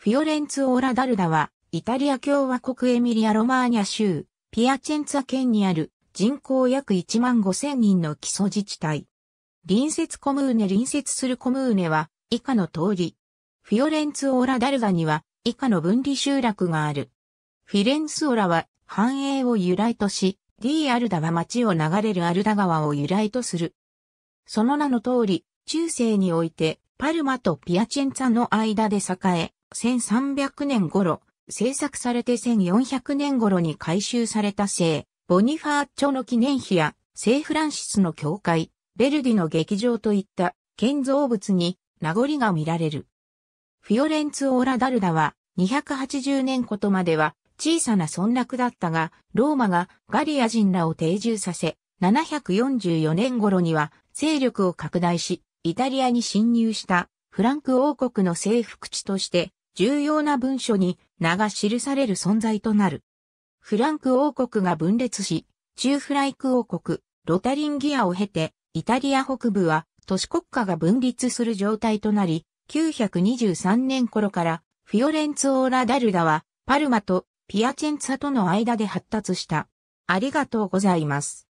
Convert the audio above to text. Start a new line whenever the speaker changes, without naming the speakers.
フィオレンツ・オラ・ダルダは、イタリ
ア共和国エミリア・ロマーニャ州、ピアチェンツァ県にある人口約1万5千人の基礎自治体。隣接コムーネ隣接するコムーネは、以下の通り。フィオレンツ・オラ・ダルダには、以下の分離集落がある。フィレンツオラは、繁栄を由来とし、ディー・アルダは町を流れるアルダ川を由来とする。その名の通り、中世において、パルマとピアチェンツァの間で栄え、1300年頃、制作されて1400年頃に改修された聖、ボニファーチョの記念碑や、聖フランシスの教会、ベルディの劇場といった建造物に名残が見られる。フィオレンツ・オーラ・ダルダは280年ことまでは小さな村落だったが、ローマがガリア人らを定住させ、744年頃には勢力を拡大し、イタリアに侵入したフランク王国の征服地として重要な文書に名が記される存在となる。フランク王国が分裂し、中フライク王国、ロタリンギアを経て、イタリア北部は都市国家が分立する状態となり、923年頃からフィオレンツオーラ・ダルダはパルマ
とピアチェンツァとの間で発達した。ありがとうございます。